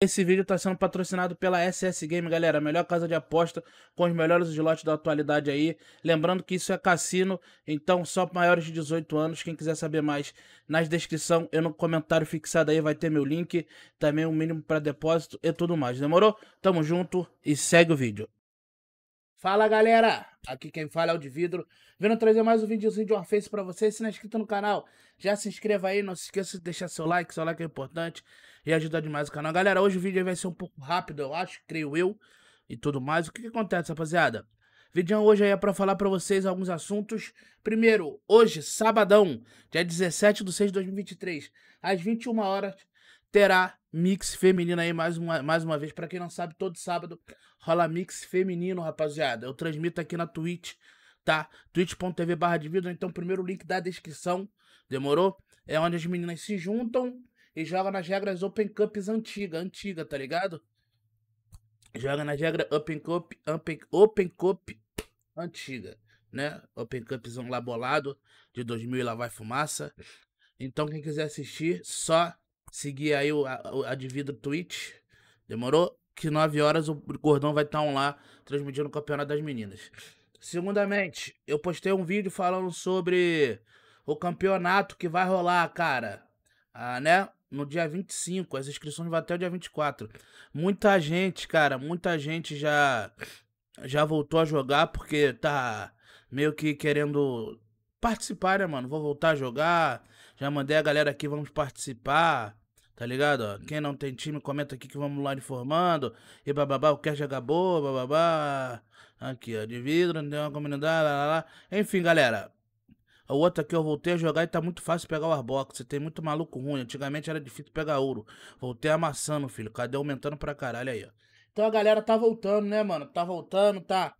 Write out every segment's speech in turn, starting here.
Esse vídeo está sendo patrocinado pela SS Game, galera, a melhor casa de aposta com os melhores slots da atualidade aí. Lembrando que isso é cassino, então só para maiores de 18 anos. Quem quiser saber mais, na descrição e no comentário fixado aí vai ter meu link, também o um mínimo para depósito e tudo mais. Demorou? Tamo junto e segue o vídeo. Fala galera, aqui quem fala é o de vidro, vindo trazer mais um videozinho de Warface pra vocês, se não é inscrito no canal, já se inscreva aí, não se esqueça de deixar seu like, seu like é importante e ajuda demais o canal. Galera, hoje o vídeo vai ser um pouco rápido, eu acho, creio eu, e tudo mais. O que, que acontece, rapaziada? O vídeo hoje aí é pra falar pra vocês alguns assuntos. Primeiro, hoje, sabadão, dia 17 de 6 de 2023, às 21 horas, terá mix feminino aí mais uma, mais uma vez. Para quem não sabe, todo sábado rola mix feminino, rapaziada. Eu transmito aqui na Twitch, tá? twitch.tv barra de vidro, então primeiro link da descrição, demorou? É onde as meninas se juntam e jogam nas regras Open Cups antiga, antiga, tá ligado? Joga nas regras Open Cup, Open, Open Cup antiga, né? Open Cupzão lá bolado, de 2000 e lá vai fumaça. Então quem quiser assistir, só Seguir aí o, a, a Twitch. Demorou? Que 9 horas o Gordão vai estar tá um lá transmitindo o Campeonato das Meninas. Segundamente, eu postei um vídeo falando sobre o campeonato que vai rolar, cara. Ah, né? No dia 25, as inscrições vão até o dia 24. Muita gente, cara, muita gente já já voltou a jogar porque tá meio que querendo participar, né, mano? Vou voltar a jogar, já mandei a galera aqui, vamos participar. Tá ligado? Ó, quem não tem time, comenta aqui que vamos lá informando. E bababá, o que é acabou, bababá. Aqui, ó, de vidro, não tem uma comunidade, lá, lá, lá. Enfim, galera. O outro aqui eu voltei a jogar e tá muito fácil pegar o Arbox. Você tem muito maluco ruim. Antigamente era difícil pegar ouro. Voltei amassando, filho. Cadê aumentando pra caralho aí, ó. Então a galera tá voltando, né, mano? Tá voltando, tá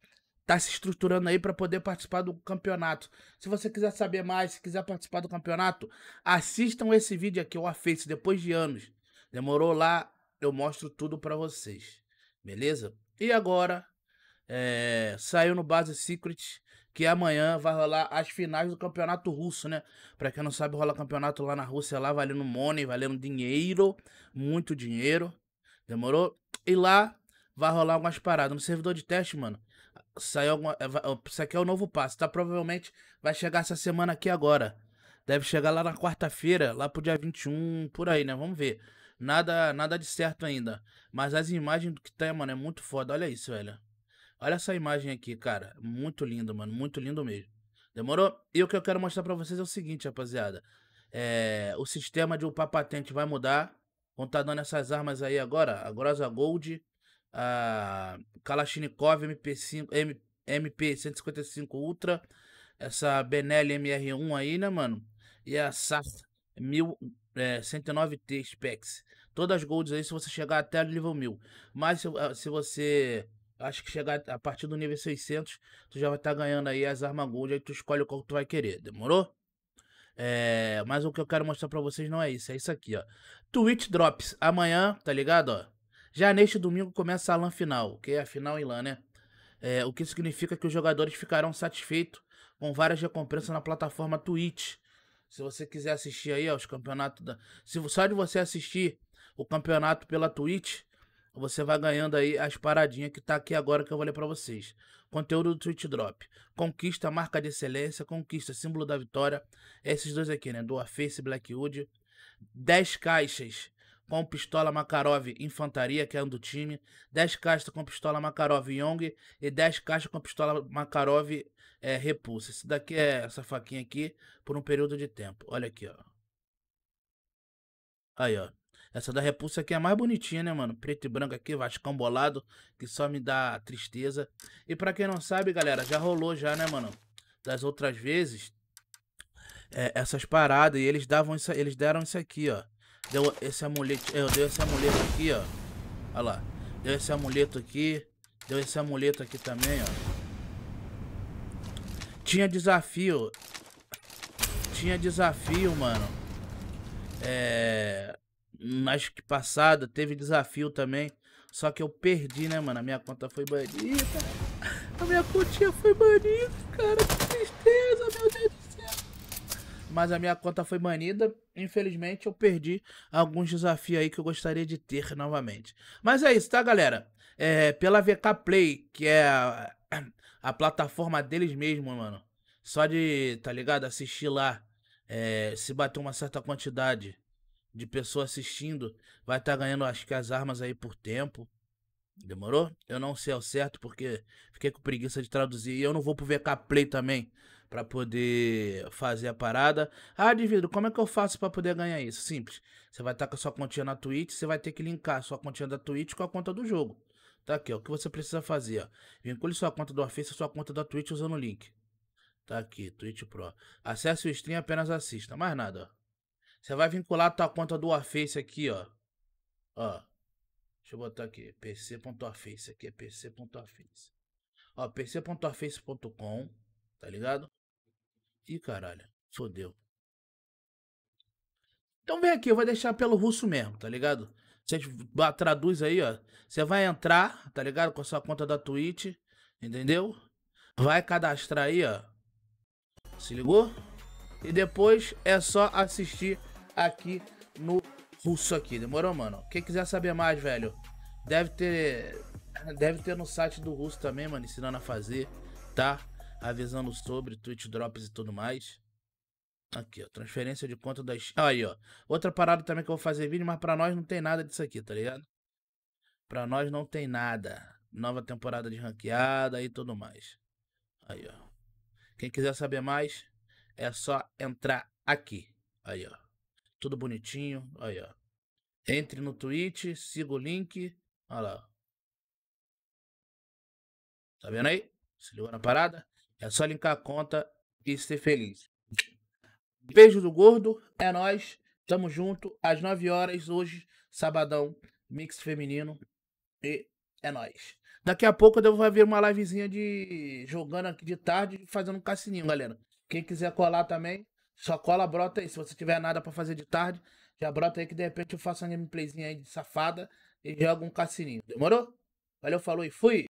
tá se estruturando aí para poder participar do campeonato. Se você quiser saber mais, se quiser participar do campeonato, assistam esse vídeo aqui, o Aface, depois de anos. Demorou lá, eu mostro tudo para vocês. Beleza? E agora, é, saiu no Base Secret que amanhã vai rolar as finais do campeonato russo, né? Pra quem não sabe, rola campeonato lá na Rússia, lá valendo money, valendo dinheiro, muito dinheiro. Demorou? E lá vai rolar algumas paradas. No servidor de teste, mano, Saiu alguma. É, isso aqui é o novo passo, tá? Provavelmente vai chegar essa semana aqui agora. Deve chegar lá na quarta-feira, lá pro dia 21, por aí, né? Vamos ver. Nada nada de certo ainda. Mas as imagens do que tem, mano, é muito foda. Olha isso, velho. Olha essa imagem aqui, cara. Muito lindo, mano. Muito lindo mesmo. Demorou? E o que eu quero mostrar para vocês é o seguinte, rapaziada. É, o sistema de upar patente vai mudar. Vão tá dando essas armas aí agora. A Grosa Gold a ah, Kalashnikov MP5, M, MP155 Ultra, essa Benelli MR1 aí, né, mano? E a SAR 1109T Specs. Todas as golds aí, se você chegar até o nível 1000. Mas se, ah, se você acho que chegar a partir do nível 600, tu já vai estar tá ganhando aí as armas gold, aí tu escolhe qual que tu vai querer, demorou? É, mas o que eu quero mostrar pra vocês não é isso, é isso aqui, ó. Twitch Drops, amanhã, tá ligado, ó? Já neste domingo começa a LAN final, que é a final em LAN, né? É, o que significa que os jogadores ficarão satisfeitos com várias recompensas na plataforma Twitch. Se você quiser assistir aí aos campeonatos da... Se só de você assistir o campeonato pela Twitch, você vai ganhando aí as paradinhas que tá aqui agora que eu vou ler para vocês. Conteúdo do Twitch Drop. Conquista, marca de excelência, conquista, símbolo da vitória. É esses dois aqui, né? Do Face Blackwood. 10 caixas com pistola Makarov Infantaria, que é um do time, 10 caixas com pistola Makarov Young e 10 caixas com pistola Makarov é, Repulsa. Isso daqui é essa faquinha aqui por um período de tempo. Olha aqui, ó. Aí, ó. Essa da Repulsa aqui é mais bonitinha, né, mano? Preto e branco aqui, Vascão bolado, que só me dá tristeza. E pra quem não sabe, galera, já rolou já, né, mano? Das outras vezes, é, essas paradas, e eles, davam isso, eles deram isso aqui, ó. Deu esse amuleto. É, eu dei esse amuleto aqui, ó. Olha lá. Deu esse amuleto aqui. Deu esse amuleto aqui também, ó. Tinha desafio. Tinha desafio, mano. É. Acho que passado teve desafio também. Só que eu perdi, né, mano? A minha conta foi banida. A minha continha foi banida, cara. Que tristeza, meu Deus do mas a minha conta foi banida. Infelizmente, eu perdi alguns desafios aí que eu gostaria de ter novamente. Mas é isso, tá, galera? É, pela VK Play, que é a, a plataforma deles mesmo, mano. Só de, tá ligado? Assistir lá. É, se bater uma certa quantidade de pessoa assistindo, vai estar tá ganhando, acho que as armas aí por tempo. Demorou? Eu não sei ao certo porque fiquei com preguiça de traduzir. E eu não vou pro VK Play também para poder fazer a parada. Ah, divido. como é que eu faço para poder ganhar isso? Simples. Você vai estar com a sua continha na Twitch, você vai ter que linkar a sua continha da Twitch com a conta do jogo. Tá aqui, ó. O que você precisa fazer, ó. Vincule sua conta do Office à sua conta da Twitch usando o link. Tá aqui, Twitch Pro. Acesse o stream e apenas assista. Mais nada, ó. Você vai vincular a tua conta do Office aqui, ó. Ó. Deixa eu botar aqui. pc.office. Aqui é pc.office. Ó, pc.office.com. Tá ligado? Ih, caralho. Fodeu. Então vem aqui, eu vou deixar pelo russo mesmo, tá ligado? Você traduz aí, ó. Você vai entrar, tá ligado? Com a sua conta da Twitch, entendeu? Vai cadastrar aí, ó. Se ligou? E depois é só assistir aqui no russo aqui, demorou, mano? Quem quiser saber mais, velho, deve ter deve ter no site do russo também, mano, ensinando a fazer, tá? avisando sobre Twitch Drops e tudo mais. Aqui, ó, transferência de conta das... Aí, ó, outra parada também que eu vou fazer vídeo, mas pra nós não tem nada disso aqui, tá ligado? Pra nós não tem nada. Nova temporada de ranqueada e tudo mais. Aí, ó. Quem quiser saber mais, é só entrar aqui. Aí, ó. Tudo bonitinho. Aí, ó. Entre no Twitch, siga o link. Olha lá. Tá vendo aí? Se ligou na parada? É só linkar a conta e ser feliz. Beijo do gordo, é nós. Tamo junto às 9 horas hoje, sabadão, mix feminino. E é nós. Daqui a pouco eu vou haver uma livezinha de jogando aqui de tarde, fazendo um cassininho, galera. Quem quiser colar também, só cola, brota aí. Se você tiver nada para fazer de tarde, já brota aí que de repente eu faço uma gameplayzinha aí de safada e jogo um cassininho. Demorou? Valeu, falou e fui!